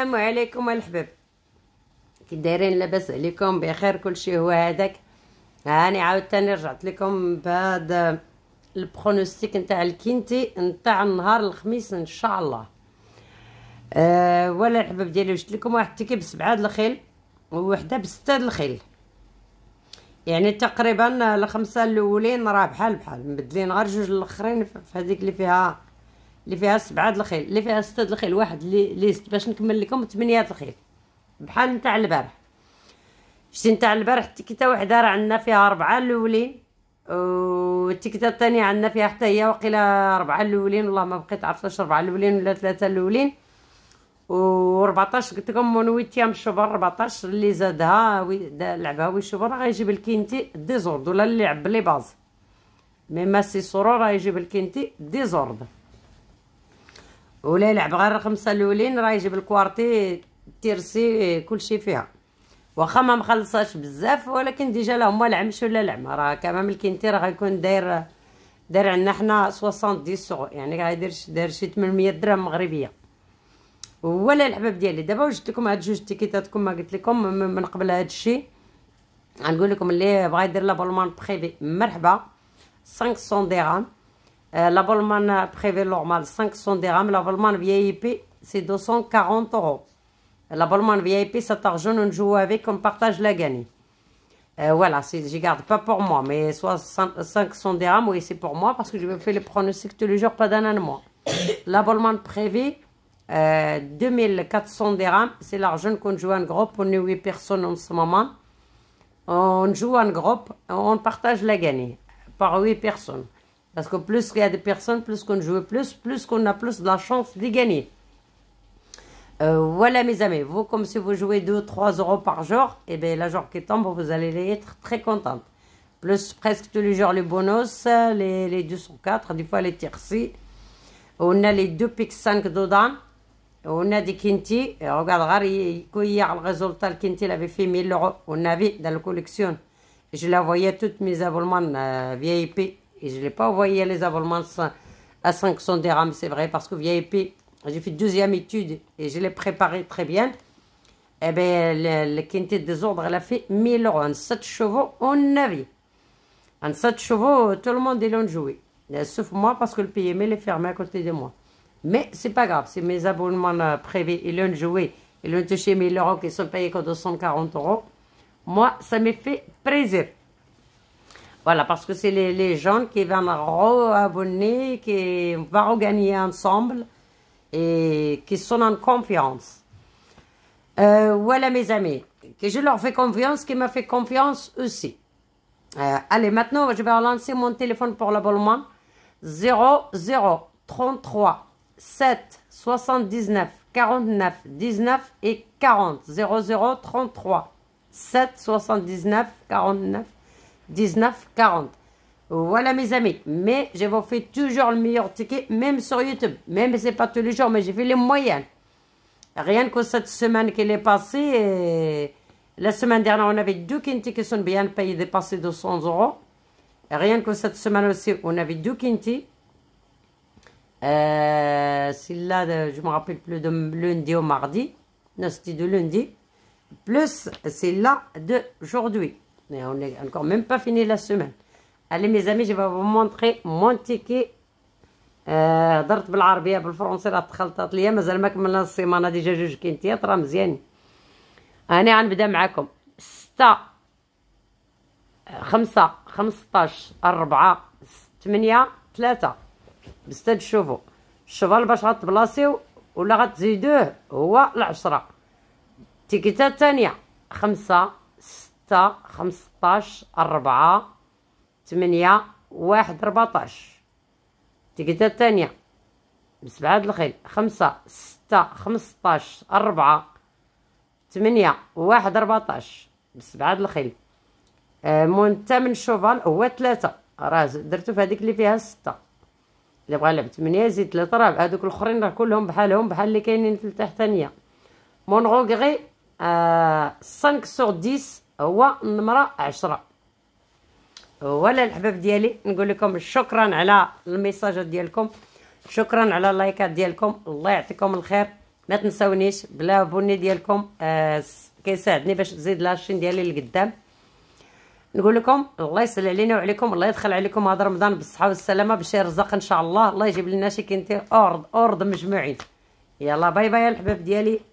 السلام عليكم الحباب كي دايرين لاباس عليكم بخير كلشي هو هذاك هاني عاوتاني رجعت لكم بهاد البرونوستيك نتاع الكينتي نتاع نهار الخميس ان شاء الله أه ولا الحباب ديالي وجدت لكم واحد التيكي بسبعه الخيل ووحده بسته الخيل يعني تقريبا الخمسه الاولين راه بحال بحال مبدلين غير جوج الاخرين في هذيك اللي فيها اللي فيها سبعه الخيل اللي فيها سته الخيل واحد لي ليست باش نكمل لكم ثمانيه الخيل بحال نتاع البارح شتي نتاع البارح التيكيتا وحده راه عندنا فيها اربعه الاولين والتيكيتا الثانيه عندنا فيها حتى هي واقيلا اربعه الاولين والله ما بقيت عرفت واش اربعه الاولين ولا ثلاثه الاولين و 14 قلت لكم مون ويتيام الشوبر 14 اللي زادها وي لعبها وي راه غيجيب الكينتي ديزورد ولا اللي لعب بلي باز مي ماسي سورو راه يجيب الكينتي ديزورد ولا يلعب غير خمسه الاولين راه يجيب الكوارتي تيرسي كلشي فيها واخا ما مخلصاش بزاف ولكن ديجا لا هما العمش ولا لعمه راه كما ملكينتي راه غيكون داير داير عندنا حنا 70 سو يعني غيدير داير شي 800 درهم مغربيه ولا الحباب ديالي دابا وجدت لكم هاد جوج تيكيتات كما قلت لكم من قبل هاد الشيء غنقول لكم اللي بغا يدير لابولمان بولمان مرحبا 500 درهم Euh, la L'abonnement privé normal, 500 dirhams. L'abonnement VIP, c'est 240 euros. L'abonnement VIP, cet argent, on joue avec, on partage la gagne. Euh, voilà, je garde pas pour moi, mais soit 500 dirhams, oui, c'est pour moi parce que je me fais le pronostic tous les jours an de mois. L'abonnement privé, 2400 dirhams, c'est l'argent qu'on joue en groupe. On est 8 personnes en ce moment. On joue en groupe, on partage la gagne par 8 personnes. Parce que plus il y a des personnes, plus qu'on joue plus, plus qu'on a plus de la chance d'y gagner. Euh, voilà mes amis, vous comme si vous jouez 2-3 euros par jour, et eh bien la jour qui tombe, vous allez être très contente. Plus presque tous les jours les bonus, les, les 204, des fois les tiercis. On a les 2 pics 5 dedans. On a des Kinti. Et regarde, hier, le résultat, le Kinti, l'avait avait fait 1000 euros. On avait dans la collection. Je la voyais toutes mes abonnements euh, VIP. Et je ne l'ai pas envoyé les abonnements à 500 dirhams, c'est vrai, parce que VIP, j'ai fait deuxième étude et je l'ai préparé très bien. Eh bien, le, le quintet des ordres, elle a fait 1000 euros, en 7 chevaux, on avait. En 7 chevaux, tout le monde est de joué. Eh, sauf moi, parce que le PML est fermé à côté de moi. Mais c'est pas grave, c'est mes abonnements euh, privés, ils l'ont joué. Ils l'ont touché 1000 euros qui sont payés que 240 euros. Moi, ça me fait plaisir. Voilà, parce que c'est les, les, jeunes qui vont re-abonner, qui vont gagner ensemble et qui sont en confiance. Euh, voilà mes amis, que je leur fais confiance, qui m'a fait confiance aussi. Euh, allez, maintenant, je vais relancer mon téléphone pour l'abonnement. 00 33 7 79 49 19 et 40. 00 33 7 79 49 19,40. Voilà mes amis, mais je vous fais toujours le meilleur ticket, même sur YouTube. Même si c'est pas tous les jours, mais j'ai fait les moyens Rien que cette semaine qui est passée, la semaine dernière, on avait deux tickets qui sont bien payés, dépassés de 100 euros. Rien que cette semaine aussi, on avait deux Kinti. Euh, c'est là euh, je me rappelle plus de lundi au mardi. Non, c'était de lundi. Plus c'est là d'aujourd'hui. tenez, on n'est encore même pas fini la semaine. Allez mes amis, je vais vous montrer mon ticket. آه بالعربيه بالفرنسي راه تخلطات ليا مازال ما كملنا السيمانه ديجا جوج كينتيات راه مزيان انا غنبدا معاكم ستة خمسة خمسطاش أربعة ثمانية ثلاثة بستا تشوفوا الشبال باش غتبلاصيو ولا غتزيدوه هو العشرة التيكيتة الثانية خمسة ستة ستة خمسطاش أربعة تمنية واحد ربعطاش تقدا تانية بسبعة الخيل خمسة ستة خمسطاش أربعة تمنية واحد ربعطاش بسبعة الخيل آه مون تامن شوفال هو ثلاثة راه درتو في هذيك اللي فيها ستة اللي بغا يلعب تمنية زيد ثلاثة راه هادوك الاخرين راه كلهم بحالهم بحال اللي كاينين في التحتانية مون غوكغي آه 5 سوغ 10 هو النمره عشرة ولا الحباب ديالي نقول لكم شكرا على الميساجات ديالكم شكرا على اللايكات ديالكم الله يعطيكم الخير ما تنساونيش بلا بوني ديالكم آه كيساعدني باش نزيد لاشين ديالي لقدام نقول لكم الله يسهل علينا وعليكم الله يدخل عليكم هذا رمضان بالصحه والسلامه باش يرزق ان شاء الله الله يجيب لنا شي كنتي اورد اورد مجموعين يلا باي باي الحباب ديالي